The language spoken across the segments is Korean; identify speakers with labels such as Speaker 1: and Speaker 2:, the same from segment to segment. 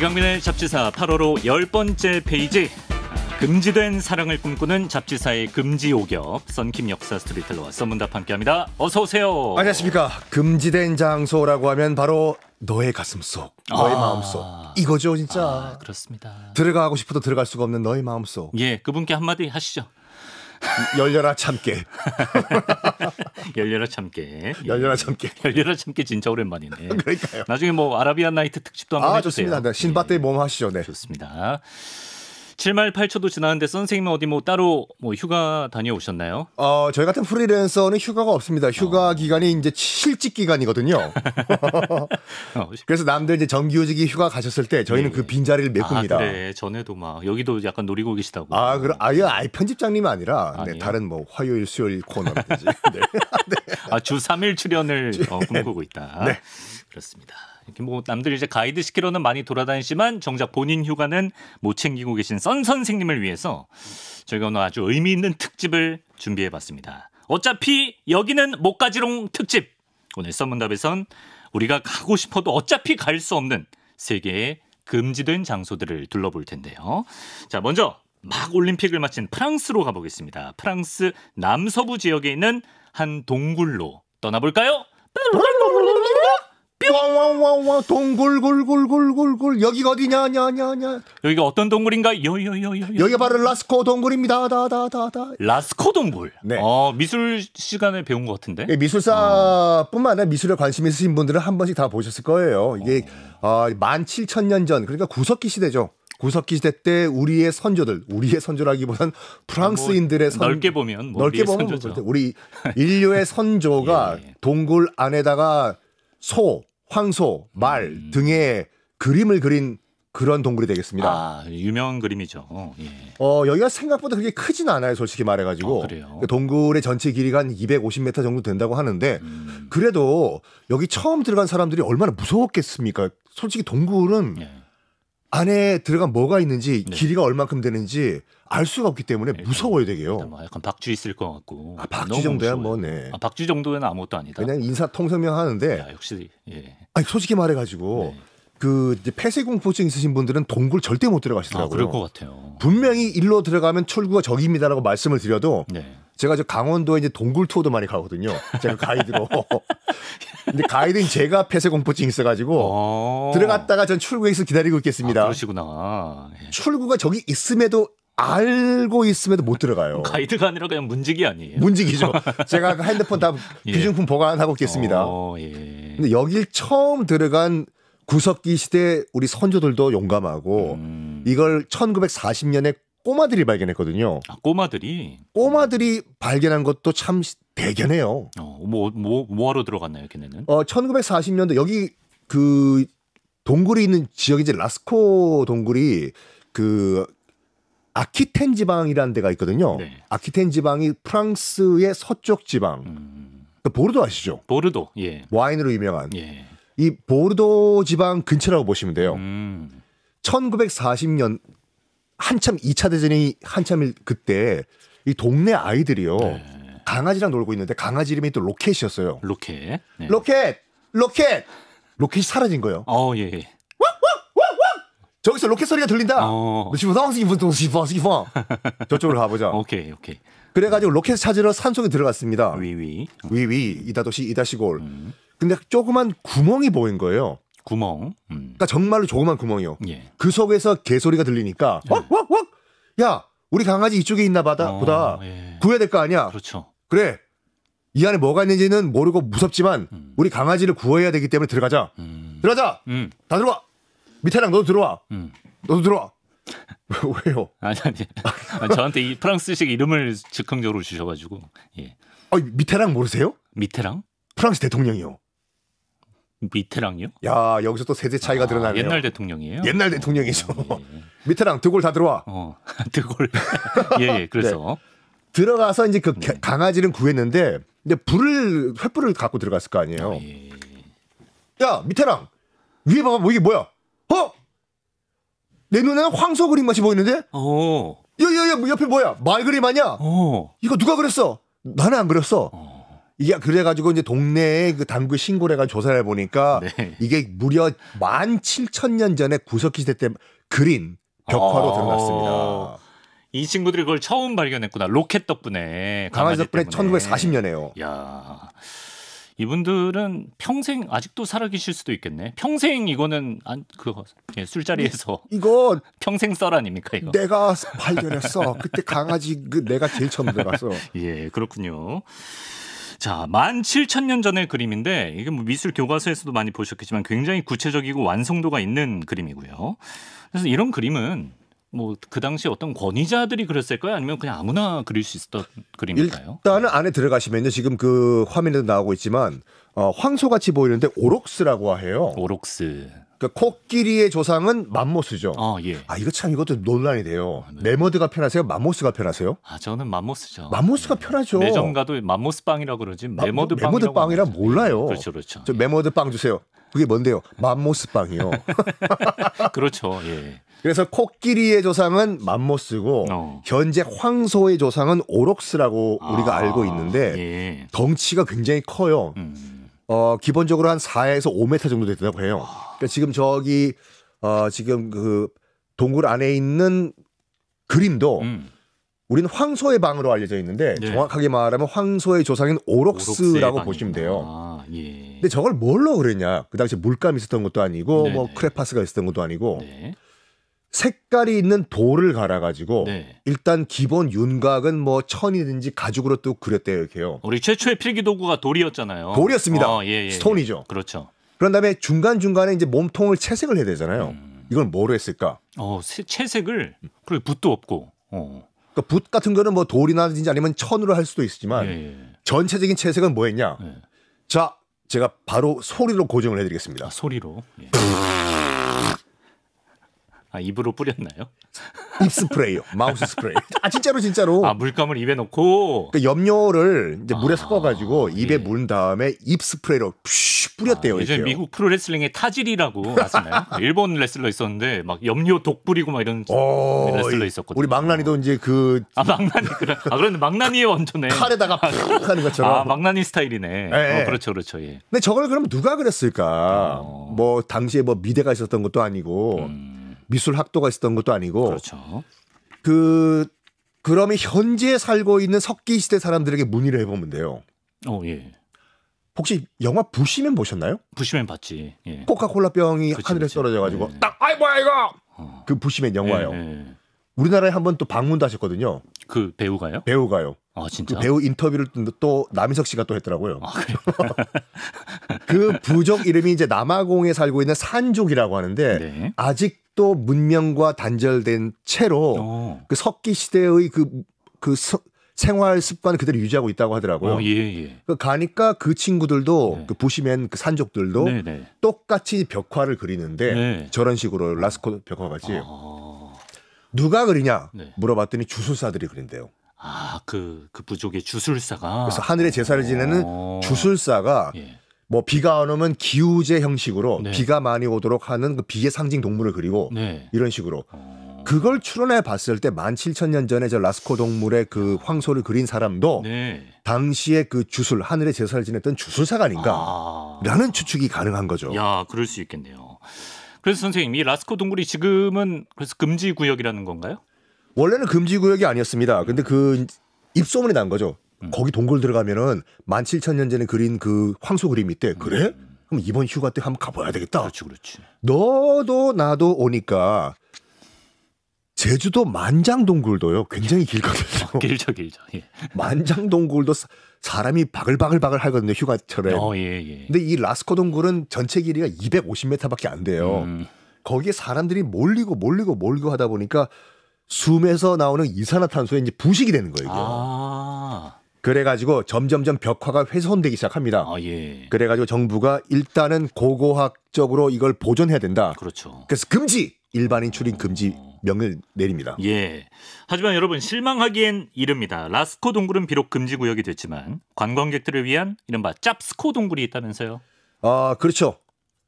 Speaker 1: 이강민의 잡지사 8월호 열 번째 페이지 금지된 사랑을 꿈꾸는 잡지사의 금지 오겹 선킴 역사 스토리텔러와 썬문답 함께합니다. 어서 오세요.
Speaker 2: 안녕하십니까. 금지된 장소라고 하면 바로 너의 가슴 속, 너의 아, 마음 속 이거죠 진짜. 아, 그렇습니다. 들어가고 싶어도 들어갈 수가 없는 너의 마음 속.
Speaker 1: 예, 그분께 한마디 하시죠. 열려라 참깨. 열려라 참깨. 열려라 예. 참깨. 열려라 참깨 진짜 오랜만이네. 그러니까요. 나중에 뭐 아라비안 나이트 특집도 한번 아, 해주세요. 좋습니다. 네. 신밧의 예. 몸 하시죠. 네. 좋습니다. 7말 8초도 지났는데 선생님은 어디 뭐 따로 뭐 휴가 다녀오셨나요?
Speaker 2: 어, 저희 같은 프리랜서는 휴가가 없습니다. 휴가 어. 기간이 이제 실직 기간이거든요. 어, 그래서 남들 이제 정규직이 휴가 가셨을 때 저희는 네. 그 예. 빈자리를 메꿉니다. 아, 그래. 전에도 막 여기도 약간 노리고 계시다고. 아, 그럼 아예 아예 편집장님이 아니라 네, 다른 뭐 화요일 수요일 코너든지. 네. 네. 아, 주 3일 출연을 어, 네. 꿈꾸고 있다. 네. 그렇습니다. 뭐
Speaker 1: 남들 이제 가이드 시키로는 많이 돌아다니지만 정작 본인 휴가는 못 챙기고 계신 썬 선생님을 위해서 저희가 오늘 아주 의미 있는 특집을 준비해봤습니다. 어차피 여기는 못가지롱 특집. 오늘 썬문답에선 우리가 가고 싶어도 어차피 갈 수 없는 세계의 금지된 장소들을 둘러볼 텐데요. 자, 먼저 막 올림픽을 마친 프랑스로 가보겠습니다. 프랑스 남서부 지역에 있는 한 동굴로 떠나볼까요?
Speaker 2: 왕왕왕왕 동굴굴 굴 굴 굴 굴 여기가 어디냐냐냐냐
Speaker 1: 여기가 어떤 동굴인가 여여여여 여기가 바로 라스코
Speaker 2: 동굴입니다 다다다다
Speaker 1: 라스코 동굴 네 어, 미술 시간에 배운 것 같은데
Speaker 2: 예, 미술사뿐만 아니라 미술에 관심 있으신 분들은 한 번씩 다 보셨을 거예요 이게 어, 17,000년 아, 전 그러니까 구석기 시대죠 구석기 시대 때 우리의 선조들, 우리의 선조라기보단 프랑스인들의 뭐, 선, 넓게
Speaker 1: 보면 뭐 넓게 보면 선조죠. 그렇죠.
Speaker 2: 우리 인류의 선조가 예. 동굴 안에다가 소, 황소, 말 음. 등의 그림을 그린 그런 동굴이 되겠습니다. 아,
Speaker 1: 유명한 그림이죠. 어, 예.
Speaker 2: 어, 여기가 생각보다 그렇게 크진 않아요, 솔직히 말해가지고. 어, 그래요? 그 동굴의 전체 길이가 한 250m 정도 된다고 하는데, 음. 그래도 여기 처음 들어간 사람들이 얼마나 무서웠겠습니까? 솔직히 동굴은 예. 안에 들어간 뭐가 있는지 네. 길이가 얼만큼 되는지 알 수가 없기 때문에 일단, 그러니까 무서워요 되게요. 뭐 약간 박쥐 있을 것 같고. 아 박쥐 정도야 뭐네.
Speaker 1: 아 박쥐 정도는 아무것도 아니다. 그냥
Speaker 2: 인사 통성명 하는데. 역시 예. 아니 솔직히 말해가지고 네. 그 폐쇄 공포증 있으신 분들은 동굴 절대 못 들어가시더라고요. 아, 그럴 것 같아요. 분명히 일로 들어가면 출구가 저기입니다라고 말씀을 드려도 네. 제가 저 강원도에 이제 동굴 투어도 많이 가거든요. 제가 가이드로. 근데 가이드인 제가 폐쇄 공포증 있어가지고 어. 들어갔다가 전 출구에서 기다리고 있겠습니다. 아, 그러시구나. 예. 출구가 저기 있음에도 알고 있음에도 못 들어가요.
Speaker 1: 가이드가 아니라 그냥 문지기 아니에요.
Speaker 2: 문지기죠. 제가 그 핸드폰 다 예. 귀중품 보관하고 있겠습니다. 어, 예. 근데 여길 처음 들어간 구석기 시대 우리 선조들도 용감하고 음. 이걸 1940년에 꼬마들이 발견했거든요. 아, 꼬마들이 꼬마들이 발견한 것도 참 대견해요. 어, 뭐, 뭐, 뭐 하러 들어갔나요, 걔네는? 어, 1940년도 여기 그 동굴이 있는 지역이 이제 라스코 동굴이 그 아키텐 지방이라는 데가 있거든요. 네. 아키텐 지방이 프랑스의 서쪽 지방. 음. 그 보르도 아시죠? 보르도. 예. 와인으로 유명한. 예. 이 보르도 지방 근처라고 보시면 돼요. 음. 1940년 한참 2차 대전이 한참일 그때 이 동네 아이들이요. 네. 강아지랑 놀고 있는데 강아지 이름이 또 로켓이었어요. 로켓. 네. 로켓. 로켓. 로켓이 사라진 거예요. 어, 예. 예. 저기서 로켓 소리가 들린다. 어. 뭐 저쪽으로 가보자. 오케이, 오케이. 그래가지고 로켓 찾으러 산속에 들어갔습니다. 위위. 위위. 이다도시 이다시골. 음. 근데 조그만 구멍이 보인 거예요. 구멍. 음. 그러니까 정말로 조그만 구멍이요. 예. 그 속에서 개소리가 들리니까 왁왁왁. 예. 야, 우리 강아지 이쪽에 있나 보다. 어, 보다. 예. 구해야 될 거 아니야. 그렇죠. 그래. 이 안에 뭐가 있는지는 모르고 무섭지만 음. 우리 강아지를 구해야 되기 때문에 들어가자. 음. 들어가자. 음. 다 들어와. 밑에랑 너도 들어와. 음. 너도 들어와. 왜요?
Speaker 1: 아니 아니. 저한테 이 프랑스식 이름을 즉흥적으로 주셔가지고.
Speaker 2: 예. 아, 미테랑 모르세요? 밑에랑 프랑스 대통령이요.
Speaker 1: 미테랑이요?
Speaker 2: 그 야 여기서 또 세대 차이가 아, 드러나네요. 옛날
Speaker 1: 대통령이에요?
Speaker 2: 옛날 대통령이죠. 어, 예, 예. 미테랑 드골 다 들어와. 어, 드골. 예, 예 그래서 네. 들어가서 이제 그 네. 강아지는 구했는데 근데 불을 횃불을 갖고 들어갔을 거 아니에요. 아, 예, 예, 예. 야 미테랑 위에 봐봐 뭐 이게 뭐야? 어? 내 눈에는 황소 그림 맛이 보이는데? 어. 야야야 뭐 옆에 뭐야? 말 그림 아니야? 어. 이거 누가 그렸어? 나는 안 그렸어. 어. 이게 그래가지고 이제 동네에 그 당구 신고를 해가 조사를 해보니까 네. 이게 무려 만0 0년 전에 구석기 시대 때 그린 벽화로 아~ 드러났습니다.
Speaker 1: 이 친구들이 그걸 처음 발견했구나. 로켓 덕분에. 강아지 덕분에 때문에.
Speaker 2: 1940년에요.
Speaker 1: 야 이분들은 평생 아직도 살아계실 수도 있겠네. 평생 이거는 안그 예, 술자리에서 이거 평생 썰 아닙니까 이거? 내가 발견했어. 그때
Speaker 2: 강아지 그 내가 제일 처음 들어갔어.
Speaker 1: 예, 그렇군요. 자, 만0 0년 전의 그림인데 이게 뭐 미술 교과서에서도 많이 보셨겠지만 굉장히 구체적이고 완성도가 있는 그림이고요. 그래서 이런 그림은 뭐 그 당시 어떤 권위자들이 그렸을까요? 아니면 그냥 아무나 그릴 수 있었던
Speaker 2: 그림일까요? 일단은 안에 들어가시면요. 지금 그 화면에도 나오고 있지만 어, 황소같이 보이는데 오록스라고 해요. 오록스. 그러니까 코끼리의 조상은 맘모스죠. 어, 예. 아 이거 참 이것도 논란이 돼요. 아, 네. 모드가 편하세요? 맘모스가 편하세요? 아
Speaker 1: 저는 맘모스죠.
Speaker 2: 맘모스가 네. 편하죠. 매점
Speaker 1: 가도 맘모스 빵이라 그러지
Speaker 2: 메모드 빵 메모드 빵이라 몰라요. 네, 그렇죠, 그렇죠. 저 메모드 빵 주세요. 그게 뭔데요? 맘모스 빵이요.
Speaker 1: 그렇죠. 예.
Speaker 2: 그래서 코끼리의 조상은 맘모스고 어. 현재 황소의 조상은 오록스라고 아, 우리가 알고 있는데 예. 덩치가 굉장히 커요. 음. 어, 기본적으로 한 4에서 5m 정도 됐다고 해요. 그러니까 지금 저기 어, 지금 그 동굴 안에 있는 그림도 음. 우리는 황소의 방으로 알려져 있는데 네. 정확하게 말하면 황소의 조상인 오록스라고 보시면 돼요. 아, 예. 근데 저걸 뭘로 그랬냐? 그 당시 물감이 있었던 것도 아니고 네네. 뭐 네. 크레파스가 있었던 것도 아니고 네. 색깔이 있는 돌을 갈아가지고 네. 일단 기본 윤곽은 뭐 천이든지 가죽으로 또 그렸대요 이렇게요.
Speaker 1: 우리 최초의 필기 도구가 돌이었잖아요. 돌이었습니다. 어, 예, 예, 예. 스톤이죠. 예.
Speaker 2: 그렇죠. 그런 다음에 중간 중간에 이제 몸통을 채색을 해야 되잖아요. 음. 이걸 뭐로 했을까? 어 세, 채색을 그리고 붓도 없고. 어. 그러니까 붓 같은 거는 뭐 돌이나든지 아니면 천으로 할 수도 있지만 예, 예. 전체적인 채색은 뭐했냐? 자 제가 바로 소리로 고정을 해드리겠습니다. 아, 소리로. 아, 입으로 뿌렸나요? 입 스프레이요. 마우스 스프레이. 아 진짜로 진짜로. 아 물감을 입에 넣고. 그 염료를 이제 물에 아, 섞어가지고 입에 예. 문 다음에 입 스프레이로 푸쉬 뿌렸대요. 아, 예전
Speaker 1: 미국 프로레슬링의 타질이라고 아시나요? 일본 레슬러 있었는데 막 염료 독 뿌리고 막 이런 어, 레슬러 있었거든요.
Speaker 2: 우리 망나니도 이제 그.
Speaker 1: 아 망나니 아 그런데 망나니의 원조네. 칼에다가 푹 하는 것처럼. 아 망나니 스타일이네. 예. 어, 예. 그렇죠
Speaker 2: 그렇죠. 예. 근데 저걸 그럼 누가 그랬을까? 어. 뭐 당시에 뭐 미대가 있었던 것도 아니고. 음. 미술 학도가 있었던 것도 아니고 그렇죠. 그 그러면 현재 살고 있는 석기 시대 사람들에게 문의를 해보면 돼요. 어 예. 혹시 영화 부시맨 보셨나요? 부시맨 봤지. 예. 코카콜라 병이 그치, 하늘에 떨어져가지고 예. 딱 아이 뭐야 이거. 어. 그 부시맨 영화요. 예, 예, 우리나라에 한번또 방문도 하셨거든요. 그 배우가요? 배우가요. 아, 진짜? 그 배우 인터뷰를 또 남희석 씨가 또 했더라고요. 아, 그 부족 이름이 이제 남아공에 살고 있는 산족이라고 하는데 네. 아직도 문명과 단절된 채로 오. 어. 그 석기 시대의 그그 그, 그 생활 습관을 그대로 유지하고 있다고 하더라고요. 어, 예, 예. 그 가니까 그 친구들도 네. 그 부시맨 그 산족들도 네, 네. 똑같이 벽화를 그리는데 네. 저런 식으로 라스코 벽화같이 아... 누가 그리냐 네. 물어봤더니 주술사들이 그린대요. 아, 그, 그 부족의 주술사가. 그래서 하늘의 제사를 지내는 어. 주술사가 예. 뭐 비가 안 오면 기우제 형식으로 네. 비가 많이 오도록 하는 그 비의 상징 동물을 그리고 네. 이런 식으로 어. 그걸 추론해 봤을 때 17,000년 전에 저 라스코 동물의 그 황소를 그린 사람도 네. 당시에 그 주술 하늘의 제사를 지냈던 주술사가 아닌가라는 아. 추측이 가능한 거죠.
Speaker 1: 야, 그럴 수 있겠네요. 그래서 선생님, 이 라스코 동물이 지금은 그래서 금지 구역이라는 건가요?
Speaker 2: 원래는 금지 구역이 아니었습니다. 근데 그 입소문이 난 거죠. 음. 거기 동굴 들어가면은 만0 0년 전에 그린 그 황소 그림 이 있대. 음. 그래? 음. 그럼 이번 휴가 때 한번 가봐야 되겠다. 그렇지, 그렇지. 너도 나도 오니까 제주도 만장동굴도요. 굉장히 길거든요. 길죠, 길죠. 예. 만장동굴도 사람이 바글바글바글 하거든요. 휴가철에. 어, 예, 예. 근데 이 라스코 동굴은 전체 길이가 250m밖에 안 돼요. 음. 거기에 사람들이 몰리고 몰리고 몰리고 하다 보니까 숨에서 나오는 이산화탄소의 이제 부식이 되는 거예요. 아. 그래가지고 점점점 벽화가 훼손되기 시작합니다. 아, 예. 그래가지고 정부가 일단은 고고학적으로 이걸 보존해야 된다. 그렇죠. 그래서 금지 일반인 출입 금지 어. 명을 내립니다. 예.
Speaker 1: 하지만 여러분 실망하기엔 이릅니다. 라스코 동굴은 비록 금지 구역이 됐지만 관광객들을 위한 이른바 짭스코 동굴이 있다면서요.
Speaker 2: 아 그렇죠.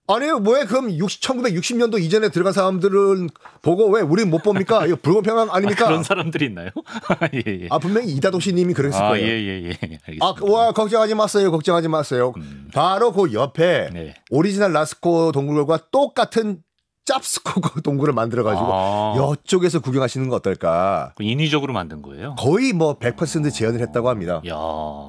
Speaker 2: 아니 뭐에 그럼 60, 1960년도 이전에 들어간 사람들은 보고 왜 우린 못 봅니까? 이거 불공평한 아, 아닙니까? 아, 그런
Speaker 1: 사람들이 있나요? 예, 예. 아
Speaker 2: 분명히 이다도씨님이 그랬을 아, 거예요. 예예예.
Speaker 1: 예, 예, 알겠습니다.
Speaker 2: 아, 와 걱정하지 마세요. 걱정하지 마세요. 음. 바로 그 옆에 네. 오리지널 라스코 동굴과 똑같은 짭스코그 동굴을 만들어가지고 아. 여쪽에서 구경하시는 건 어떨까? 그 인위적으로 만든 거예요? 거의 뭐 100% 재현을 했다고 합니다. 야,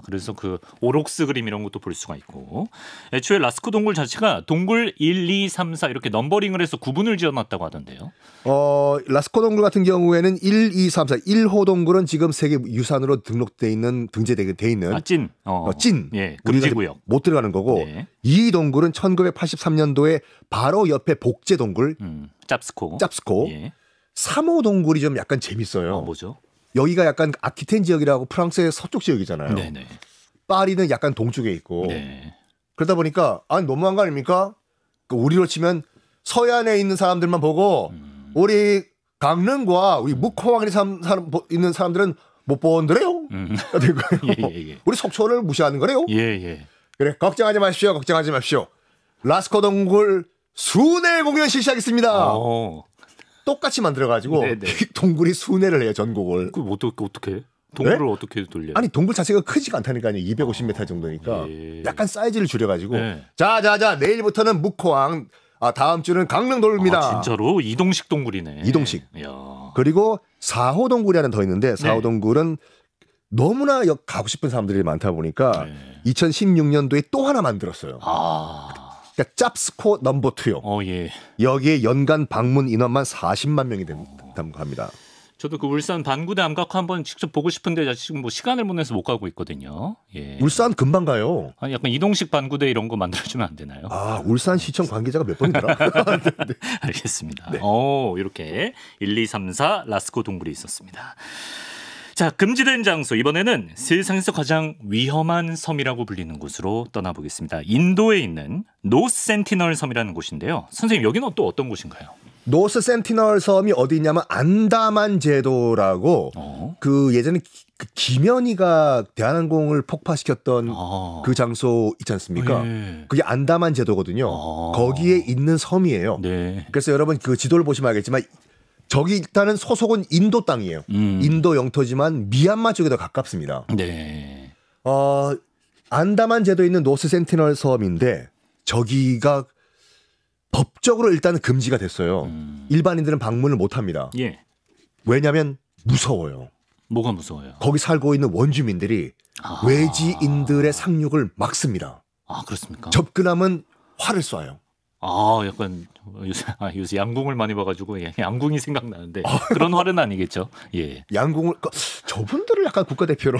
Speaker 2: 그래서 그 오록스
Speaker 1: 그림 이런 것도 볼 수가 있고 애초에 라스코 동굴 자체가 동굴 1, 2, 3, 4 이렇게 넘버링을 해서 구분을 지어놨다고 하던데요.
Speaker 2: 어, 라스코 동굴 같은 경우에는 1, 2, 3, 4 1호 동굴은 지금 세계 유산으로 등록돼 있는 등재되게돼 있는 아, 찐, 어. 어, 찐,
Speaker 1: 예, 금지구역
Speaker 2: 못 들어가는 거고 네. 2 동굴은 1983년도에 바로 옆에 복제 동굴, 음, 짭스코, 짭스코, 예. 3호 동굴이 좀 약간 재밌어요. 어, 뭐죠? 여기가 약간 아키텐 지역이라고 프랑스의 서쪽 지역이잖아요. 네네. 파리는 약간 동쪽에 있고 네. 그러다 보니까 아 너무한 거 아닙니까? 그 우리로 치면 서해안에 있는 사람들만 보고 음. 우리 강릉과 우리 무코항에 음. 사람, 사람, 있는 사람들은 못 본더래요. 음. 예, 예, 예. 우리 속초를 무시하는 거래요. 예, 예. 그래 걱정하지 마십시오. 걱정하지 마십시오. 라스코 동굴 순회 공연 실시하겠습니다. 어. 똑같이 만들어가지고 네, 네. 동굴이 순회를 해요 전곡을. 그 뭐 어떻게 어떻게? 동굴을 네? 어떻게 돌려? 아니 동굴 자체가 크지가 않다니까요. 250m 정도니까 예. 약간 사이즈를 줄여가지고 자자자 네. 예. 자, 내일부터는 묵호항 아, 다음 주는 강릉 돌입니다. 아, 진짜로 이동식 동굴이네. 이동식. 야 그리고 4호 동굴이 하나 더 있는데 4호 네. 동굴은 너무나 가고 싶은 사람들이 많다 보니까 네. 2016년도에 또 하나 만들었어요. 아. 그러니까 짭스코 넘버 투요. 어, 예. 여기에 연간 방문 인원만 40만 명이 된다고 합니다.
Speaker 1: 저도 그 울산 반구대 암각 한번 직접 보고 싶은데 지금 뭐 시간을 보내서 못 가고 있거든요. 예.
Speaker 2: 울산 금방 가요.
Speaker 1: 아니 약간 이동식 반구대 이런 거 만들어주면 안 되나요?
Speaker 2: 아 울산 시청 관계자가 몇 번이더라. 네,
Speaker 1: 네. 알겠습니다. 네. 오 어, 이렇게 1, 2, 3, 4 라스코 동굴이 있었습니다. 자, 금지된 장소. 이번에는 세상에서 가장 위험한 섬이라고 불리는 곳으로 떠나보겠습니다. 인도에 있는 노스 센티널 섬이라는 곳인데요. 선생님, 여기는 또 어떤 곳인가요?
Speaker 2: 노스 센티널 섬이 어디 있냐면 안다만 제도라고 어? 그 예전에 그 김현희가 대한항공을 폭파시켰던 어. 그 장소 있지 않습니까? 네. 그게 안다만 제도거든요. 어. 거기에 있는 섬이에요. 네. 그래서 여러분 그 지도를 보시면 알겠지만 저기 일단은 소속은 인도 땅이에요. 음. 인도 영토지만 미얀마 쪽에 더 가깝습니다. 네. 어, 안다만 제도에 있는 노스 센티널 섬인데 저기가 법적으로 일단 금지가 됐어요. 음. 일반인들은 방문을 못 합니다. 예. 왜냐면 무서워요. 뭐가 무서워요? 거기 살고 있는 원주민들이 아. 외지인들의 상륙을 막습니다. 아, 그렇습니까? 접근하면 화를 쏴요.
Speaker 1: 아, 약간 요새, 아, 요새 양궁을 많이 봐가지고 예, 양궁이 생각나는데 아. 그런 화은 아니겠죠. 예. 양궁을
Speaker 2: 그, 저분들을 약간 국가대표로.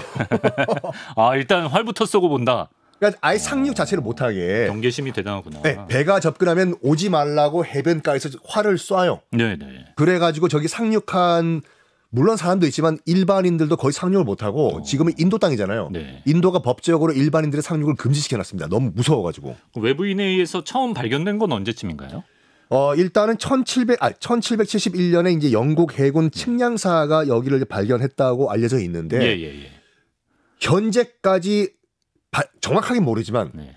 Speaker 1: 아, 일단 활부터 쏘고 본다.
Speaker 2: 그러니까 아예 상륙 아. 자체를 못하게. 경계심이 대단하구나. 네, 배가 접근하면 오지 말라고 해변가에서 활을 쏴요. 네네. 네. 그래가지고 저기 상륙한 물론 사람도 있지만 일반인들도 거의 상륙을 못하고 어. 지금은 인도 땅이잖아요. 네. 인도가 법적으로 일반인들의 상륙을 금지시켜놨습니다. 너무 무서워가지고.
Speaker 1: 그 외부인에 의해서 처음 발견된 건 언제쯤인가요?
Speaker 2: 어, 일단은 1700, 아, 1771년에 이제 영국 해군 네. 측량사가 여기를 발견했다고 알려져 있는데, 예, 예, 예. 현재까지 바, 정확하게 모르지만, 네.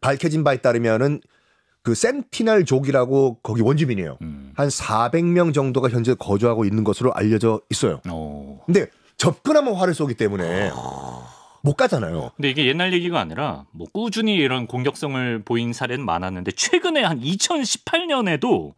Speaker 2: 밝혀진 바에 따르면은 그 센티널족이라고 거기 원주민이에요. 음. 한 400명 정도가 현재 거주하고 있는 것으로 알려져 있어요. 오. 근데 접근하면 화를 쏘기 때문에 아. 못 가잖아요.
Speaker 1: 근데 이게 옛날 얘기가 아니라 뭐 꾸준히 이런 공격성을 보인 사례는 많았는데 최근에 한 2018년에도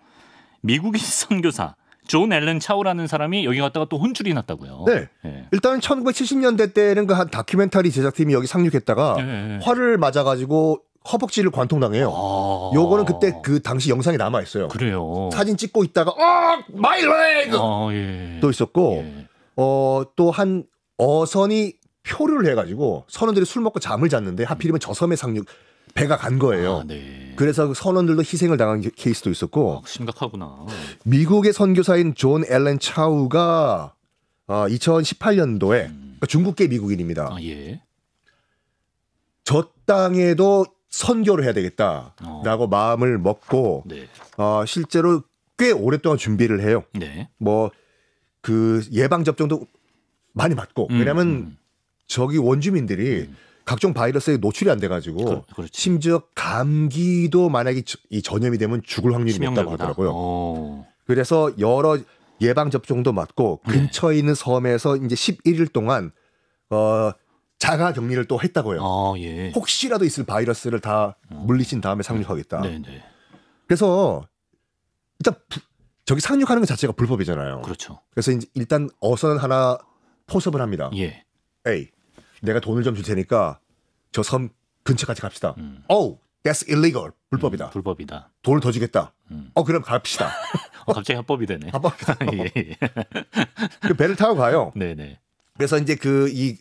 Speaker 1: 미국인 선교사 존 앨런 차우라는 사람이 여기 갔다가 또 혼쭐이 났다고요.
Speaker 2: 네. 네. 일단 1970년대 때는 그 한 다큐멘터리 제작팀이 여기 상륙했다가 네, 화를 맞아가지고 허벅지를 관통당해요. 아~ 요거는 그때 그 당시 영상이 남아 있어요. 그래요. 사진 찍고 있다가 어 마이 레그 아, 예. 또 있었고 예. 어또 한 어선이 표류를 해가지고 선원들이 술 먹고 잠을 잤는데 하필이면 저 섬에 상륙 배가 간 거예요. 아, 네. 그래서 그 선원들도 희생을 당한 케이스도 있었고 아,
Speaker 1: 심각하구나.
Speaker 2: 미국의 선교사인 존앨렌 차우가 어, 아, 2018년도에 음. 그러니까 중국계 미국인입니다. 아, 예. 저 땅에도 선교를 해야 되겠다라고 어. 마음을 먹고 네. 어, 실제로 꽤 오랫동안 준비를 해요. 네. 뭐그 예방 접종도 많이 맞고 음, 왜냐하면 음. 저기 원주민들이 음. 각종 바이러스에 노출이 안 돼가지고 그, 심지어 감기도 만약에 이 전염이 되면 죽을 확률이 높다고 하더라고요. 오. 어. 그래서 여러 예방 접종도 맞고 네. 근처에 네. 있는 섬에서 이제 11일 동안 어 자가 격리를 또 했다고요. 아, 예. 혹시라도 있을 바이러스를 다 어. 물리친 다음에 상륙하겠다. 네, 네. 그래서 일단 부, 저기 상륙하는 것 자체가 불법이잖아요. 그렇죠. 그래서 이제 일단 어선 하나 포섭을 합니다. 예. 에이, 내가 돈을 좀 줄 테니까 저 섬 근처까지 갑시다. 음. Oh, that's illegal. 불법이다. 음, 불법이다. 돈을 더 주겠다. 음. 어, 그럼 갑시다. 어, 갑자기 합법이 되네. 합법이 되네. 예, 예, 그 배를 타고 가요. 네네. 네. 그래서 이제 그이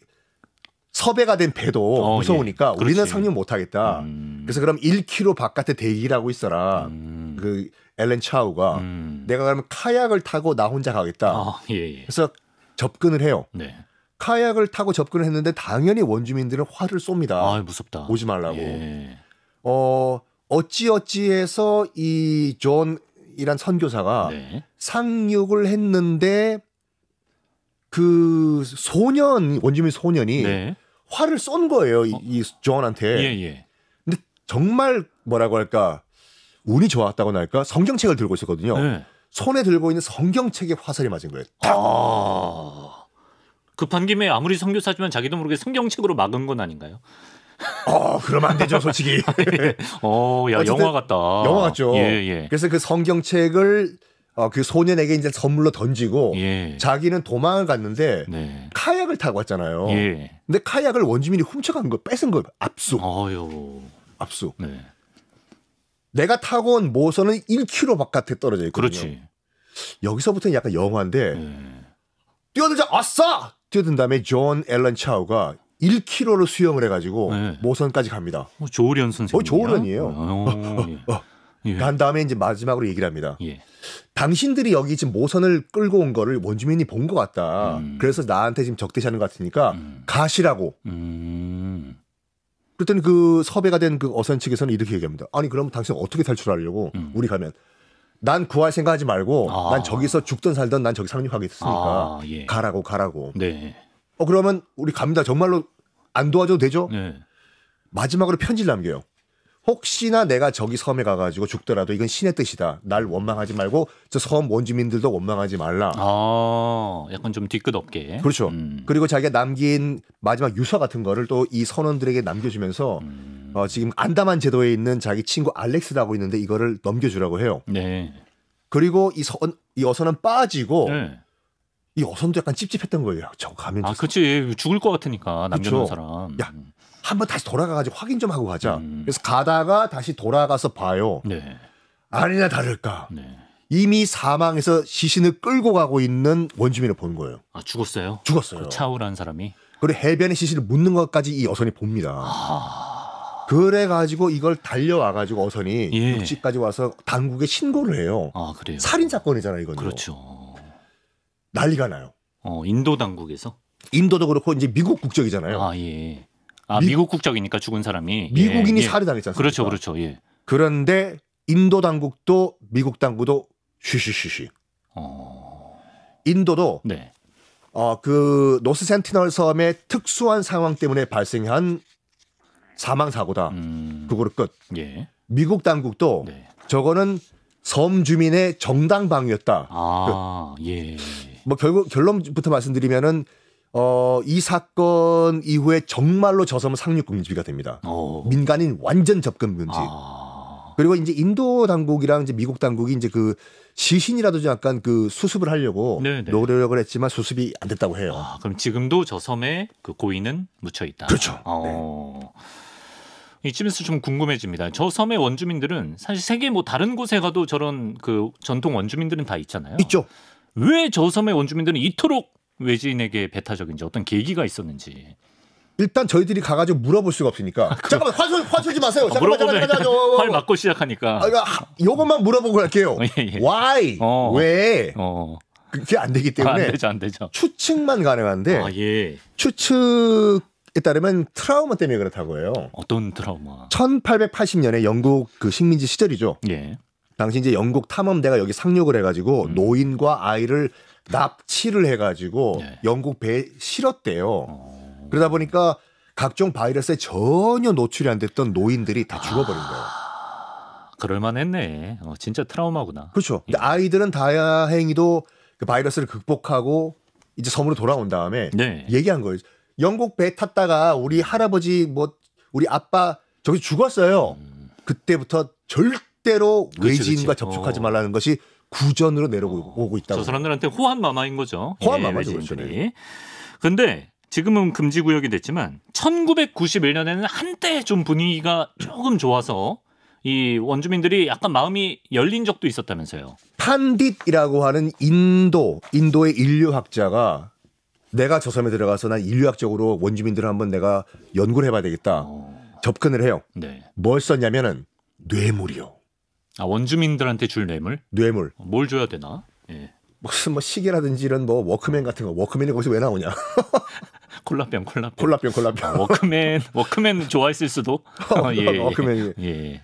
Speaker 2: 섭외가 된 배도 어, 예. 무서우니까 예. 우리는 상륙 못하겠다. 음. 그래서 그럼 1km 바깥에 대기를 하고 있어라. 음. 그 엘렌 차우가 음. 내가 그러면 카약을 타고 나 혼자 가겠다. 아, 예, 예. 그래서 접근을 해요. 네. 카약을 타고 접근을 했는데 당연히 원주민들은 화를 쏩니다. 아, 무섭다. 오지 말라고. 예. 어 어찌어찌해서 이 존이란 선교사가 네. 상륙을 했는데 그 소년 원주민 소년이 네. 화를 쏜 거예요 이, 어. 이 조언한테. 예, 예. 근데 정말 뭐라고 할까 운이 좋았다고나 할까 성경책을 들고 있었거든요. 네. 손에 들고 있는 성경책에 화살이 맞은 거예요. 탁! 아...
Speaker 1: 급한 김에 아무리 성교사지만 자기도 모르게 성경책으로 막은 건 아닌가요?
Speaker 2: 어, 그러면 안 되죠, 솔직히. 어, 야, 영화 같다. 영화 같죠. 예, 예. 그래서 그 성경책을 어, 그 소년에게 이제 선물로 던지고 예. 자기는 도망을 갔는데 네. 카약을 타고 왔잖아요. 예. 근데 카약을 원주민이 훔쳐간 걸 뺏은 걸 압수. 어휴. 압수. 네. 내가 타고 온 모선은 1km 바깥에 떨어져 있거든요. 그렇지. 여기서부터는 약간 영화인데 네. 뛰어들자 아싸 뛰어든 다음에 존 앨런 차우가 1km를 수영을 해가지고 네. 모선까지 갑니다. 어, 조우련 선생님. 어, 조우련이에요. 어, 예. 예. 난 다음에 이제 마지막으로 얘기를 합니다. 예. 당신들이 여기 지금 모선을 끌고 온 거를 원주민이 본 것 같다. 음. 그래서 나한테 지금 적대시하는 것 같으니까 음. 가시라고. 음. 그랬더니 그 섭외가 된 그 어선 측에서는 이렇게 얘기합니다. 아니 그럼 당신 어떻게 탈출하려고 음. 우리 가면 난 구할 생각하지 말고 아. 난 저기서 죽든 살든 난 저기 상륙하겠으니까 아, 예. 가라고 가라고. 네. 어 그러면 우리 갑니다. 정말로 안 도와줘도 되죠? 네. 마지막으로 편지를 남겨요. 혹시나 내가 저기 섬에 가가지고 죽더라도 이건 신의 뜻이다. 날 원망하지 말고 저 섬 원주민들도 원망하지 말라. 아, 약간 좀 뒤끝 없게. 그렇죠. 음. 그리고 자기가 남긴 마지막 유서 같은 거를 또 이 선원들에게 남겨주면서 음. 어, 지금 안다만 제도에 있는 자기 친구 알렉스라고 있는데 이거를 넘겨주라고 해요. 네. 그리고 이, 선, 이 어선은 빠지고 네. 이 어선도 약간 찝찝했던 거예요. 저 가면 아, 그치 죽을 것 같으니까 남겨놓은 그쵸? 사람. 야, 한번 다시 돌아가가지고 확인 좀 하고 가자. 음. 그래서 가다가 다시 돌아가서 봐요. 네. 아니나 다를까. 네. 이미 사망해서 시신을 끌고 가고 있는 원주민을 본 거예요. 아 죽었어요? 죽었어요. 그 차우라는 사람이. 그리고 해변에 시신을 묻는 것까지 이 어선이 봅니다. 아... 그래 가지고 이걸 달려와 가지고 어선이 예. 육지까지 와서 당국에 신고를 해요. 아 그래요? 살인 사건이잖아요 이거는. 그렇죠. 난리가 나요. 어 인도 당국에서? 인도도 그렇고 이제 미국 국적이잖아요. 아 예. 아, 미, 국 국적이니까 죽은 사람이 예, 미국인이 예, 살해당했잖아요. 그렇죠, 그렇죠. 예. 그런데 인도 당국도 미국 당국도 쉬쉬쉬쉬. 어... 인도도 네. 어, 그 노스 센티널 섬의 특수한 상황 때문에 발생한 사망 사고다. 음... 그거로 끝. 예. 미국 당국도 네. 저거는 섬 주민의 정당방위였다. 아, 그. 예. 뭐 결국 결론부터 말씀드리면은 어, 이 사건 이후에 정말로 저 섬은 상륙 금지가 됩니다. 오. 어. 민간인 완전 접근 금지. 아. 그리고 이제 인도 당국이랑 이제 미국 당국이 이제 그 시신이라도 약간 그 수습을 하려고 네네. 네. 노력을 했지만 수습이 안 됐다고 해요. 아,
Speaker 1: 그럼 지금도 저 섬에 그 고인은 묻혀 있다. 그렇죠. 어. 네. 이쯤에서 좀 궁금해집니다. 저 섬의 원주민들은 사실 세계 뭐 다른 곳에 가도 저런 그 전통 원주민들은 다 있잖아요. 있죠. 왜 저 섬의 원주민들은 이토록 외지인에게 배타적인지 어떤 계기가 있었는지.
Speaker 2: 일단 저희들이 가가지고 물어볼 수가 없으니까. 아, 잠깐만 화소 화소지 마세요. 아, 잠깐만 잠깐만 잠깐만.
Speaker 1: 활 맞고 시작하니까.
Speaker 2: 아, 그러니까 요것만 물어보고 갈게요. 어, 예, 예. Why? 어. 왜? 어. 그게 안 되기 때문에 아, 안 되죠, 안 되죠. 추측만 가능한데 아, 예. 추측에 따르면 트라우마 때문에 그렇다고 해요. 어떤 트라우마? 1880년에 영국 그 식민지 시절이죠. 예. 당시 이제 영국 탐험대가 여기 상륙을 해가지고 음. 노인과 아이를 납치를 해가지고 네. 영국 배에 실었대요. 어... 그러다 보니까 각종 바이러스에 전혀 노출이 안 됐던 노인들이 다 죽어버린 거예요. 아... 그럴만했네. 어, 진짜 트라우마구나. 그렇죠. 근데 예. 아이들은 다행히도 그 바이러스를 극복하고 이제 섬으로 돌아온 다음에 네. 얘기한 거예요. 영국 배 탔다가 우리 할아버지 뭐 우리 아빠 저기 죽었어요. 음... 그때부터 절대로 외지인과 접촉하지 어. 말라는 것이 구전으로 내려오고 어. 있다고. 저
Speaker 1: 사람들한테 호환 마마인 거죠. 호환 예, 마마죠, 외신들이. 지금은 금지 구역이 됐지만 1991년에는 한때 좀 분위기가 조금 좋아서 이 원주민들이 약간 마음이 열린 적도 있었다면서요.
Speaker 2: 판딧이라고 하는 인도 인도의 인류학자가 내가 저 섬에 들어가서 난 인류학적으로 원주민들을 한번 내가 연구를 해봐야 되겠다. 어... 접근을 해요. 네. 뭘 썼냐면은 뇌물이요. 아, 원주민들한테 줄 뇌물? 뇌물. 어, 뭘 줘야 되나? 예. 무슨 뭐 시계라든지 이런 뭐 워크맨 같은 거 워크맨이 거기서 왜 나오냐?
Speaker 1: 콜라병 콜라병 콜라병 콜라병 아, 워크맨 워크맨 좋아했을 수도 어, 예, 예, 워크맨이
Speaker 2: 예.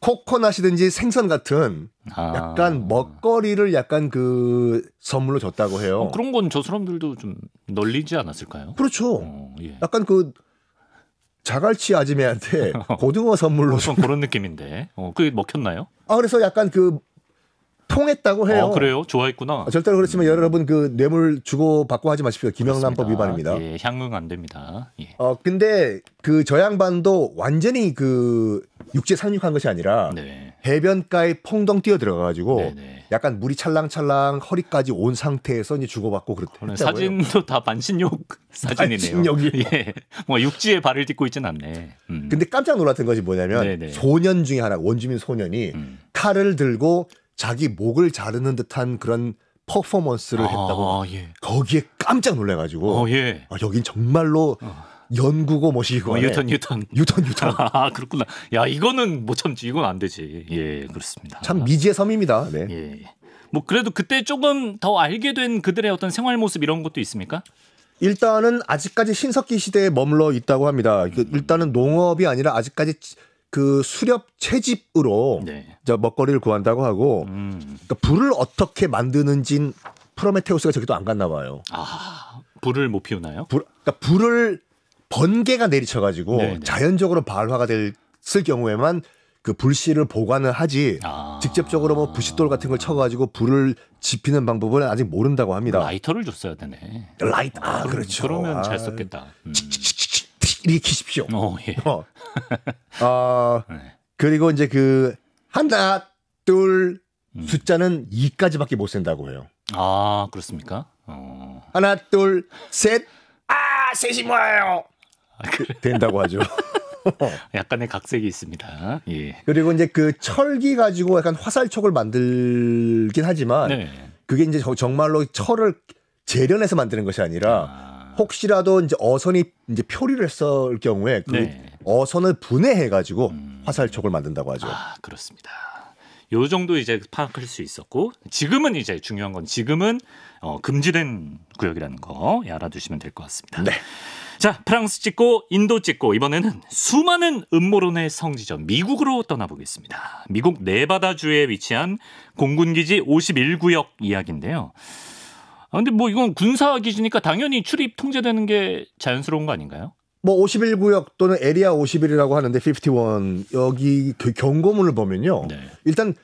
Speaker 2: 코코넛이든지 생선 같은 아. 약간 먹거리를 약간 그 선물로 줬다고 해요. 어, 그런 건 저 사람들도 좀
Speaker 1: 널리지 않았을까요?
Speaker 2: 그렇죠. 어, 예. 약간 그 자갈치 아지매한테
Speaker 1: 고등어 선물로 어, 좀 그런 느낌인데. 어, 그게
Speaker 2: 먹혔나요? 아 그래서 약간 그
Speaker 1: 통했다고 해요. 어, 그래요? 좋아했구나. 아,
Speaker 2: 절대로 그렇지만 음. 여러분 그 뇌물 주고 받고 하지 마십시오. 김영란법 위반입니다. 예, 향응 안 됩니다. 예. 어 근데 그저 양반도 완전히 그 육체 상륙한 것이 아니라 네. 해변가에 펑덩 뛰어들어가지고 가 네네. 약간 물이 찰랑찰랑 허리까지 온 상태에서 이제 주고받고 그렇다. 사진도
Speaker 1: 다 반신욕 사진이네요. 반신욕이. 예. 뭐 육지에 발을 딛고 있진 않네.
Speaker 2: 음. 근데 깜짝 놀랐던 것이 뭐냐면 네네. 소년 중에 하나 원주민 소년이 음. 칼을 들고 자기 목을 자르는 듯한 그런 퍼포먼스를 아, 했다고 예. 거기에 깜짝 놀래가지고 어, 예. 아, 여긴 정말로 어. 연구고 모시고 어, 유턴 유턴 네. 유턴 유턴
Speaker 1: 아 그렇구나 야 이거는 못 뭐 참지 이건 안 되지 예 그렇습니다 참 미지의 섬입니다 네. 예. 뭐 그래도 그때 조금 더 알게 된 그들의 어떤 생활 모습 이런 것도 있습니까?
Speaker 2: 일단은 아직까지 신석기 시대에 머물러 있다고 합니다. 음. 일단은 농업이 아니라 아직까지 그 수렵 채집으로 네. 먹거리를 구한다고 하고 음. 그러니까 불을 어떻게 만드는진 프로메테우스가 저기도 안 갔나 봐요. 아, 불을 못 피우나요? 불, 그러니까 불을 번개가 내리쳐가지고 네네. 네. 자연적으로 발화가 됐을 경우에만 그 불씨를 보관을 하지 아~ 직접적으로 뭐 부싯돌 같은 걸 쳐가지고 불을 지피는 방법은 아직 모른다고 합니다. 라이터를 줬어야 되네. 라이터, 아, 아 그렇죠. 그러면 잘 아. 썼겠다. 음. 이 키십시오. 어, 예. 어. 어 그리고 이제 그 하나, 둘 음. 숫자는 2까지밖에 못 센다고 해요. 아 그렇습니까? 어. 하나, 둘, 셋. 아 셋이 뭐예요? 아, 그래. 그, 된다고 하죠. 약간의 각색이 있습니다. 예. 그리고 이제 그 철기 가지고 약간 화살촉을 만들긴 하지만 네. 그게 이제 정말로 철을 재련해서 만드는 것이 아니라 아... 혹시라도 이제 어선이 이제 표류를 했을 경우에 그 네. 어선을 분해해 가지고 음... 화살촉을 만든다고 하죠. 아, 그렇습니다.
Speaker 1: 요 정도 이제 파악할 수 있었고 지금은 이제 중요한 건 지금은 어, 금지된 구역이라는 거 알아두시면 될 것 같습니다. 네. 자, 프랑스 찍고 인도 찍고 이번에는 수많은 음모론의 성지점 미국으로 떠나보겠습니다. 미국 네바다주에 위치한 공군기지 51구역 이야기인데요. 아, 근데 뭐 이건 군사 기지니까 당연히 출입 통제되는 게 자연스러운 거 아닌가요?
Speaker 2: 뭐 51구역 또는 에리아 51이라고 하는데 51 여기 그 경고문을 보면요. 네. 일단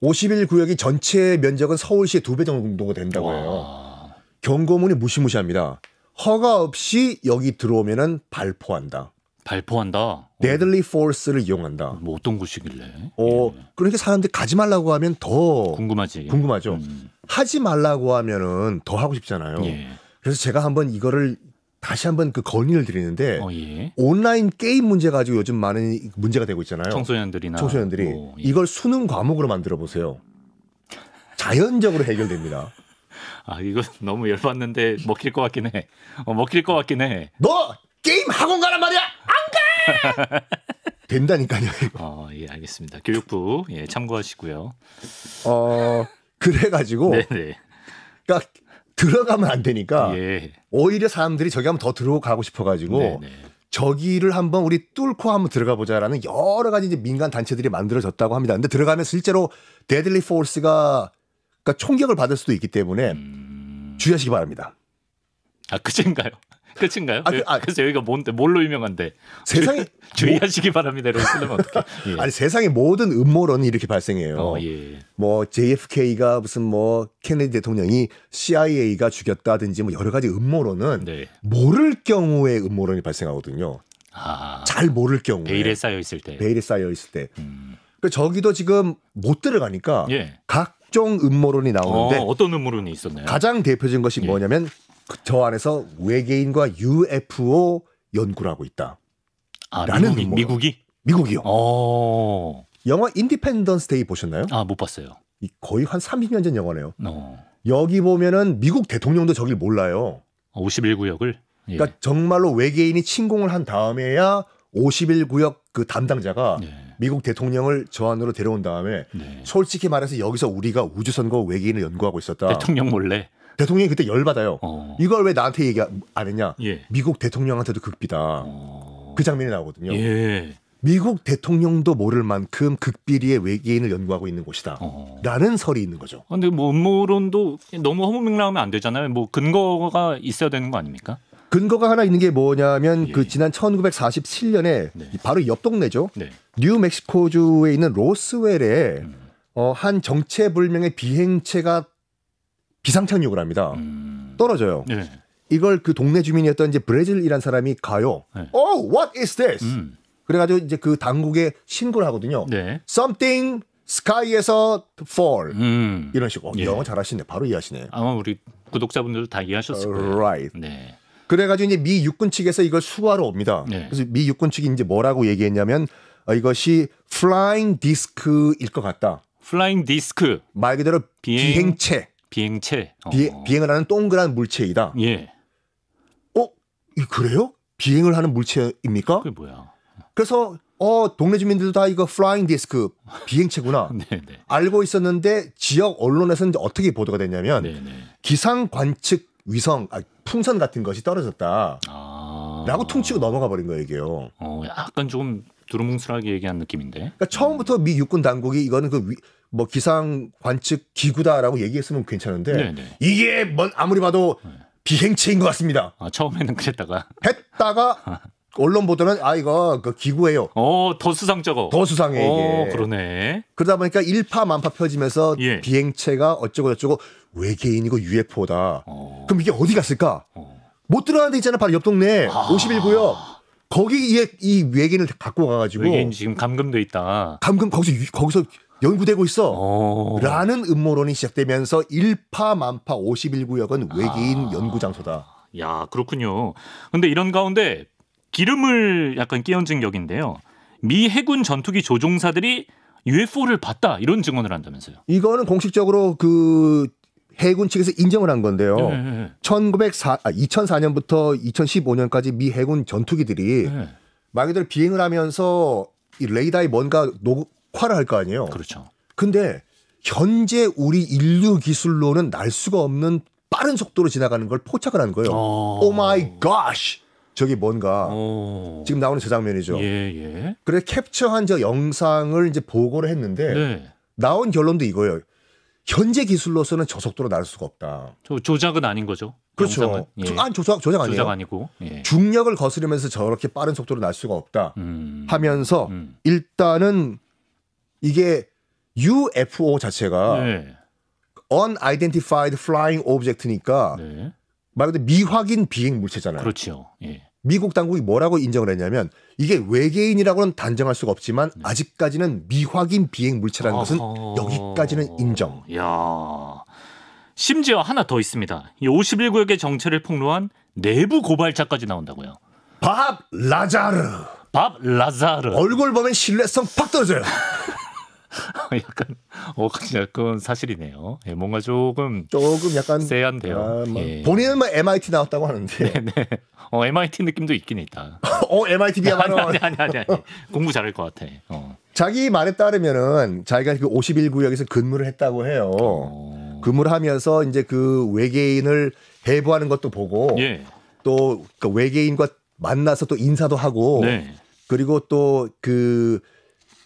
Speaker 2: 51구역이 전체 면적은 서울시의 두배 정도가 된다고 해요. 와. 경고문이 무시무시합니다. 허가 없이 여기 들어오면은 발포한다. 발포한다. 데들리 포스를 이용한다. 뭐 어떤 곳이길래? 어, 예. 그러니까 사람들이 가지 말라고 하면 더 궁금하지. 궁금하죠. 음. 하지 말라고 하면은 더 하고 싶잖아요. 예. 그래서 제가 한번 이거를 다시 한번 그 건의를 드리는데 어, 예. 온라인 게임 문제 가지고 요즘 많은 문제가 되고 있잖아요. 청소년들이나 청소년들이 오, 뭐, 예. 이걸 수능 과목으로 만들어 보세요. 자연적으로 해결됩니다. 아
Speaker 1: 이거 너무 열받는데 먹힐 것 같긴 해. 어, 먹힐 것 같긴 해. 너
Speaker 2: 게임 학원 가란 말이야. 안
Speaker 1: 가. 된다니까요. 이거. 어, 예, 알겠습니다. 교육부 예, 참고하시고요. 어,
Speaker 2: 그래가지고. 네네. 네. 그러니까 들어가면 안 되니까. 예. 오히려 사람들이 저기 하면 더 들어가고 싶어가지고. 네네. 네. 저기를 한번 우리 뚫고 한번 들어가 보자라는 여러 가지 이제 민간 단체들이 만들어졌다고 합니다. 근데 들어가면 실제로 데들리 포스가 그러니까 총격을 받을 수도 있기 때문에 음. 주의하시기 바랍니다. 아
Speaker 1: 끝인가요? 끝인가요? 아, 그, 아, 그래서 여기가 뭔데 뭘로 유명한데 세상에 뭐 주의하시기 바랍니다. 이러고 쓰려면 어떡해?
Speaker 2: 예. 아니 세상의 모든 음모론이 이렇게 발생해요. 어, 예. 뭐 JFK가 무슨 뭐 케네디 대통령이 CIA가 죽였다든지 뭐 여러 가지 음모론은 네. 모를 경우에 음모론이 발생하거든요. 아, 잘 모를 경우에 베일에 쌓여 있을 때 베일에 쌓여 있을 때. 음. 그 저기도 지금 못 들어가니까 예. 각 각종 음모론이 나오는데 어,
Speaker 1: 떤 음모론이 있었나요?
Speaker 2: 가장 대표적인 것이 예. 뭐냐면 그 저 안에서 외계인과 UFO 연구를 하고 있다. 아, 라는 미국이, 음모론. 미국이? 미국이요. 오. 어. 영화 인디펜던스 데이 보셨나요? 아, 못 봤어요. 거의 한 30년 전 영화네요. 어. 여기 보면은 미국 대통령도 저길 몰라요. 51구역을? 아, 예. 그러니까 정말로 외계인이 침공을 한 다음에야 51구역 그 담당자가 예. 미국 대통령을 저한으로 데려온 다음에 네. 솔직히 말해서 여기서 우리가 우주선과 외계인을 연구하고 있었다. 대통령 몰래. 대통령이 그때 열받아요. 어. 이걸 왜 나한테 얘기 안 했냐? 예. 미국 대통령한테도 극비다. 어. 그 장면이 나오거든요. 예. 미국 대통령도 모를 만큼 극비리의 외계인을 연구하고 있는 곳이다. 어. 라는 설이 있는 거죠.
Speaker 1: 아, 근데 뭐 음모론도 너무 허무맹랑하면 안 되잖아요. 뭐 근거가 있어야 되는 거 아닙니까?
Speaker 2: 근거가 하나 있는 게 뭐냐면 예. 그 예. 지난 1947년에 네. 바로 옆 동네죠. 네. 뉴멕시코주에 있는 로스웰에 음. 어, 한 정체불명의 비행체가 비상착륙을 합니다. 음. 떨어져요. 네. 이걸 그 동네 주민이었던 이제 브레질이란 사람이 가요. 네. Oh, what is this? 음. 그래가지고 이제 그 당국에 신고를 하거든요. 네. Something sky에서 fall 음. 이런 식으로 어, 예. 영어 잘하시네. 바로 이해하시네.
Speaker 1: 아마 우리 구독자분들도 다 이해하셨을 거예요. Right. 네.
Speaker 2: 그래가지고 이제 미 육군 측에서 이걸 수화로 옵니다. 네. 그래서 미 육군 측이 이제 뭐라고 얘기했냐면 어, 이것이 플라잉 디스크일 것 같다. 플라잉 디스크 말 그대로 비행, 체 비행체 어. 비, 행을 하는 동그란 물체이다. 예. 어 그래요? 비행을 하는 물체입니까? 그게 뭐야? 그래서 어 동네 주민들도 다 이거 플라잉 디스크 비행체구나 네, 네. 알고 있었는데 지역 언론에서는 어떻게 보도가 됐냐면 네네. 기상 관측 위성, 아, 풍선 같은 것이 떨어졌다. 아. 라고 통치고 넘어가 버린 거예요. 이게요. 어, 약간 조금 두루뭉술하게 얘기한 느낌인데. 그러니까 처음부터 미 육군 당국이 이거는 그 위, 뭐 기상 관측 기구다라고 얘기했으면 괜찮은데 네네. 네. 이게 뭔 아무리 봐도 네. 비행체인 것 같습니다. 아, 처음에는 그랬다가 했다가 언론 보도는 아 이거 그 기구예요. 어, 더수상적어더 수상해 어, 이게. 그러네. 그러다 보니까 일파만파 펴지면서 예. 비행체가 어쩌고 저쩌고 외계인이고 UFO다. 어. 그럼 이게 어디 갔을까? 어. 못 들어가는 데 있잖아. 바로 옆 동네 아. 51구역. 거기에 이 외계인을 갖고 가가지고 외계인 지금 감금돼 있다. 감금 거기서 거기서 연구되고 있어. 오. 어. 라는 음모론이 시작되면서 일파만파 51구역은 아. 외계인 아. 연구 장소다. 야
Speaker 1: 그렇군요. 근데 이런 가운데 기름을 약간 끼얹은 격인데요. 미 해군 전투기 조종사들이 UFO를 봤다 이런 증언을 한다면서요.
Speaker 2: 이거는 공식적으로 그 해군 측에서 인정을 한 건데요. 네, 1904, 아, 2004년부터 2015년까지 미 해군 전투기들이 네. 말 그대로 비행을 하면서 이 레이더에 뭔가 녹화를 할 거 아니에요. 그렇죠. 근데 현재 우리 인류 기술로는 날 수가 없는 빠른 속도로 지나가는 걸 포착을 한 거예요. 어. 오 마이 갓! 저기 뭔가 오. 어. 지금 나오는 저 장면이죠. 예,
Speaker 1: 예.
Speaker 2: 그래 캡처한 저 영상을 이제 보고를 했는데 네. 나온 결론도 이거예요. 현재 기술로서는 저속도로 날 수가 없다.
Speaker 1: 저, 조작은 아닌 거죠. 그렇죠. 예. 아,
Speaker 2: 조작, 조작 아니에요. 조작 아니고. 예. 중력을 거스르면서 저렇게 빠른 속도로 날 수가 없다. 음. 하면서 음. 일단은 이게 UFO 자체가 네. unidentified flying object니까 네. 말 그대로 미확인 비행 물체잖아요. 그렇죠. 예. 미국 당국이 뭐라고 인정을 했냐면 이게 외계인이라고는 단정할 수가 없지만 네. 아직까지는 미확인 비행 물체라는 것은 여기까지는 인정.
Speaker 1: 야. 심지어 하나 더 있습니다. 이 51구역의 정체를 폭로한 내부 고발자까지 나온다고요. 밥 라자르. 밥 라자르. 얼굴 보면
Speaker 2: 신뢰성 팍 떨어져요.
Speaker 1: 약간 어 그건 사실이네요. 예, 뭔가 조금 조금 약간 세한데요. 아, 뭐 예.
Speaker 2: 본인은 뭐 MIT 나왔다고 하는데. 네네. 네.
Speaker 1: 어 MIT 느낌도 있긴 있다. 어 MIT 비하면 아니 아니 아니 아니 공부 잘할 것
Speaker 2: 같아. 어. 자기 말에 따르면은 자기가 그 51구역에서 근무를 했다고 해요. 어... 근무를 하면서 이제 그 외계인을 해부하는 것도 보고 예. 또그 외계인과 만나서 또 인사도 하고 네. 그리고 또그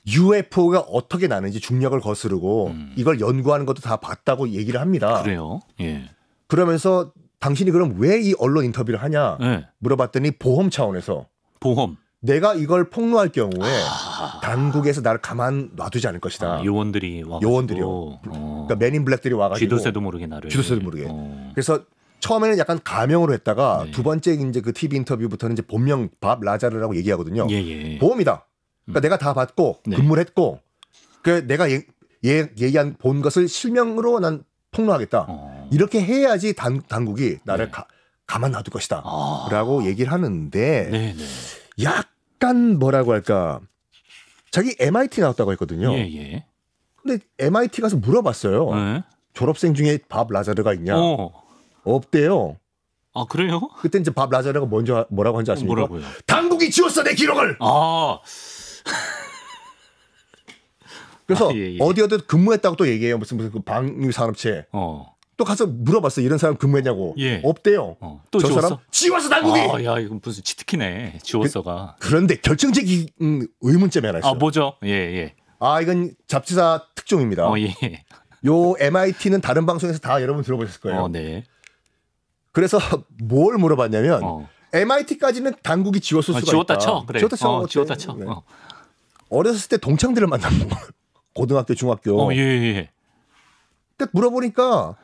Speaker 2: UFO가 어떻게 나는지 중력을 거스르고 음. 이걸 연구하는 것도 다 봤다고 얘기를 합니다. 그래요? 예. 그러면서 당신이 그럼 왜 이 언론 인터뷰를 하냐 예. 물어봤더니 보험 차원에서 보험 내가 이걸 폭로할 경우에 아... 당국에서 나를 가만 놔두지 않을 것이다. 아, 요원들이 와 요원들이요. 어... 그러니까 맨 인 블랙들이 와가지고 쥐도세도 모르게 나를 쥐도새도 모르게. 어... 그래서 처음에는 약간 가명으로 했다가 네. 두 번째 이제 그 TV 인터뷰부터는 이제 본명 밥 라자르라고 얘기하거든요. 예, 예. 보험이다. 그러니까 음. 내가 다 받고 네. 근무를 했고 그 내가 예, 예, 예의한 본 것을 실명으로 난 폭로하겠다. 어. 이렇게 해야지 단, 당국이 나를 네. 가, 가만 놔둘 것이다. 아. 라고 얘기를 하는데 네네. 네. 약간 뭐라고 할까 자기 MIT 나왔다고 했거든요. 예, 예. 근데 MIT 가서 물어봤어요. 네. 졸업생 중에 밥 라자르가 있냐? 어. 없대요. 아 그래요? 그때 이제 밥 라자르가 먼저 아, 뭐라고 한지 아십니까? 뭐라고요? 당국이 지웠어 내 기록을. 아. 그래서 아, 예, 예. 어디 어디 근무했다고 또 얘기해요. 무슨 무슨 그 방위 산업체. 어. 또 가서 물어봤어. 이런 사람 근무했냐고. 예. 없대요. 어. 또저 지웠어? 사람 지웠어 당국이. 아, 야 이건 무슨 치트키네. 지웠어가. 그, 런데 결정적인 음, 의문점이 하나 아, 있어요. 아 뭐죠? 예 예. 아 이건 잡지사 특종입니다. 어, 예. 요 MIT는 다른 방송에서 다 여러분 들어보셨을 거예요. 어, 네. 그래서 뭘 물어봤냐면 어. MIT까지는 당국이 지웠을 어, 수가 지웠다 있다. 쳐. 그래. 지웠다 쳐. 어, 지웠다 네. 쳐. 네. 어. 어렸을 때 동창들을 만났는 거예요. 고등학교, 중학교. 어, 예, 예. 딱 예. 물어보니까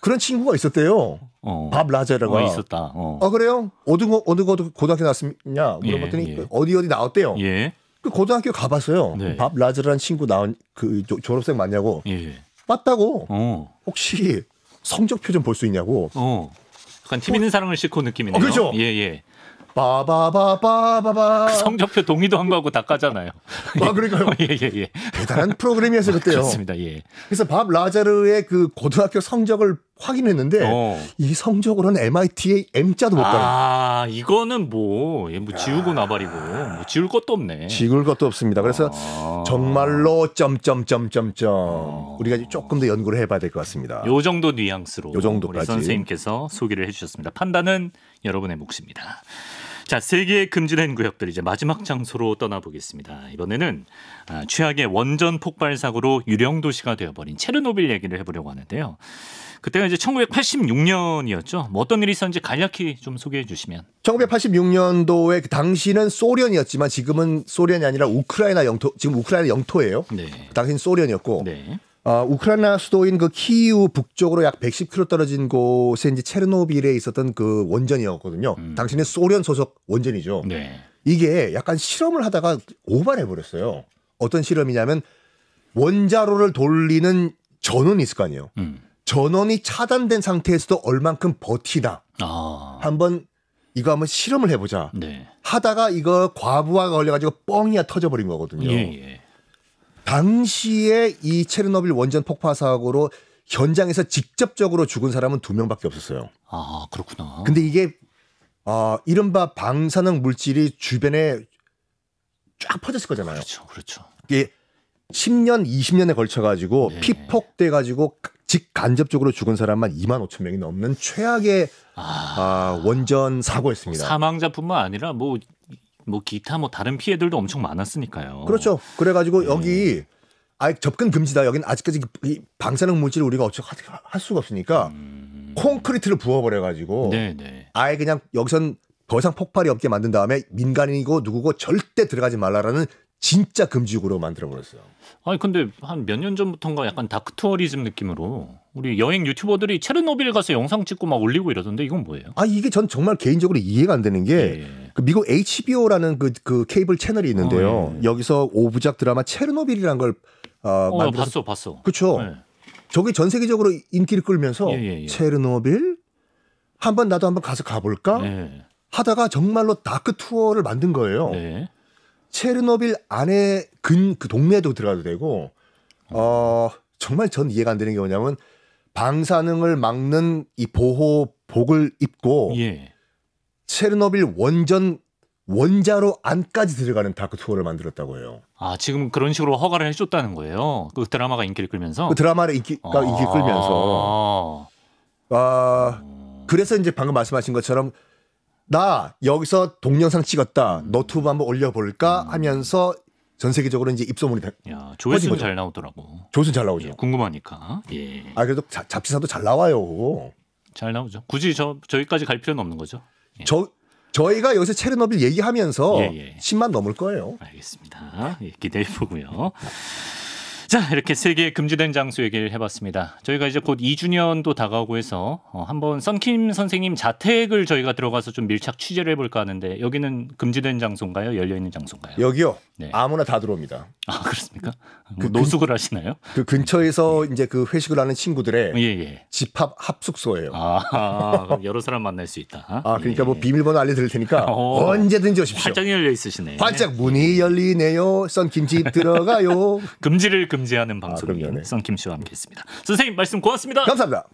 Speaker 2: 그런 친구가 있었대요. 어. 밥 라자라고 어, 있었다. 어. 아 그래요? 어느 어느 고등학교 나왔냐 물어봤더니 예, 예. 그 어디 어디 나왔대요. 예. 그 고등학교 가봤어요. 네. 밥 라자라는 친구 나온 그 졸업생 맞냐고. 예. 맞다고. 어. 혹시 성적표 좀 볼 수 있냐고. 어.
Speaker 1: 약간 팀 있는 사람을 싣고 느낌이네요. 어, 그렇죠. 예 예. 바바바바바바그 성적표 동의도 한 거하고 다 까잖아요. 아 그러니까요. 예예예. 예, 예.
Speaker 2: 대단한 프로그램이었어요 그때요. 그렇습니다. 예. 그래서 밥 라자르의 그 고등학교 성적을 확인했는데 어. 이 성적으로는 MIT의 M자도 못 가요.
Speaker 1: 아 이거는 뭐뭐 예, 뭐 지우고 나발이고 뭐 지울 것도 없네.
Speaker 2: 지울 것도 없습니다. 그래서 아. 정말로 점점점점점 아. 우리가 조금 더 연구를 해봐야 될 것 같습니다. 요
Speaker 1: 정도 뉘앙스로 요 정도까지 선생님께서 소개를 해주셨습니다. 판단은 여러분의 몫입니다. 자, 세계의 금지된 구역들 이제 마지막 음. 장소로 떠나보겠습니다. 이번에는 아, 최악의 원전 폭발 사고로 유령 도시가 되어버린 체르노빌 얘기를 해보려고 하는데요. 그때가 이제 1986년이었죠. 뭐 어떤 일이 있었는지 간략히 좀 소개해 주시면.
Speaker 2: 1986년도에 그 당시는 소련이었지만 지금은 소련이 아니라 우크라이나 영토 지금 우크라이나 영토예요. 네. 그 당시는 소련이었고 네. 어, 우크라이나 수도인 그 키이우 북쪽으로 약 110km 떨어진 곳에 이제 체르노빌에 있었던 그 원전이었거든요. 음. 당신의 소련 소속 원전이죠. 네. 이게 약간 실험을 하다가 오발해 버렸어요. 어떤 실험이냐면 원자로를 돌리는 전원이 있을 거 아니에요. 음. 전원이 차단된 상태에서도 얼만큼 버티나 아. 한번 이거 한번 실험을 해보자 네. 하다가 이거 과부하가 걸려가지고 뻥이야 터져버린 거거든요. 예, 예. 당시에 이 체르노빌 원전 폭파 사고로 현장에서 직접적으로 죽은 사람은 두 명밖에 없었어요. 아 그렇구나. 근데 이게 어, 이른바 방사능 물질이 주변에 쫙 퍼졌을 거잖아요. 그렇죠, 그렇죠. 이게 10년, 20년에 걸쳐가지고 네. 피폭돼가지고 직간접적으로 죽은 사람만 2만 5천 명이 넘는 최악의 아... 아, 원전 사고였습니다.
Speaker 1: 사망자뿐만 아니라 뭐뭐 기타 뭐 다른 피해들도 엄청 많았으니까요.
Speaker 2: 그렇죠. 그래가지고 네. 여기 아예 접근 금지다. 여기는 아직까지 이 방사능 물질을 우리가 어떻게 할 수가 없으니까 음... 콘크리트를 부어버려가지고 네네. 네. 아예 그냥 여기선 더 이상 폭발이 없게 만든 다음에 민간인이고 누구고 절대 들어가지 말라라는 진짜 금지구로 만들어 버렸어요.
Speaker 1: 아니 근데 한 몇 년 전부터인가 약간 다크 투어리즘 느낌으로 우리 여행 유튜버들이 체르노빌 가서 영상 찍고 막 올리고 이러던데 이건 뭐예요?
Speaker 2: 아 이게 전 정말 개인적으로 이해가 안 되는 게 예. 예. 그 미국 HBO라는 그, 그 케이블 채널이 있는데요. 어, 예. 예. 여기서 오부작 드라마 체르노빌이라는 걸 어, 어만들어 봤어 봤어. 그렇죠. 예. 저게 전 세계적으로 인기를 끌면서 예, 체르노빌 한번 나도 한번 가서 가볼까 하다가 정말로 다크 투어를 만든 거예요. 네. 체르노빌 안에 근 그 동네도 들어가도 되고 어 정말 전 이해가 안 되는 게 뭐냐면 방사능을 막는 이 보호복을 입고 예. 체르노빌 원전 원자로 안까지 들어가는 다크 투어를 만들었다고 해요.
Speaker 1: 아 지금 그런 식으로 허가를 해줬다는 거예요. 그 드라마가 인기를 끌면서. 그 드라마를
Speaker 2: 인기가 아~ 인기 끌면서. 아 그래서 이제 방금 말씀하신 것처럼 나 여기서 동영상 찍었다. 너튜브 한번 올려볼까 음. 하면서 전 세계적으로 이제 입소문이 야, 조회수는 잘
Speaker 1: 나오더라고.
Speaker 2: 조회수 잘 나오죠. 예, 궁금하니까. 예. 아 그래도 자, 잡지사도 잘 나와요.
Speaker 1: 잘 나오죠. 굳이 저 저희까지 갈 필요는 없는 거죠.
Speaker 2: 예. 저 저희가 여기서 체르노빌 얘기하면서 예, 10만 예. 넘을 거예요.
Speaker 1: 알겠습니다. 예, 기대해 보고요. 자, 이렇게 세계 금지된 장소 얘기를 해봤습니다. 저희가 이제 곧 2주년도 다가오고 해서 어, 한번 썬킴 선생님 자택을 저희가 들어가서 좀 밀착 취재를 해볼까 하는데 여기는 금지된 장소인가요? 열려있는 장소인가요? 여기요? 네. 아무나 다 들어옵니다.
Speaker 2: 아, 그렇습니까? 그 뭐 노숙을 하시나요? 그 근처에서 네. 이제 그 회식을 하는 친구들의 예, 예. 집합 합숙소예요. 아, 그 여러 사람 만날 수 있다. 아, 그러니까 뭐 예. 뭐 비밀번호 알려드릴 테니까 오, 어. 언제든지 오십시오. 활짝 열려 있으시네. 활짝 문이 열리네요. 썬킴집 들어가요. 금지를 금지 견제하는 방송인 아, 네. 썬킴 씨와 함께했습니다.
Speaker 1: 선생님 말씀 고맙습니다.
Speaker 2: 감사합니다.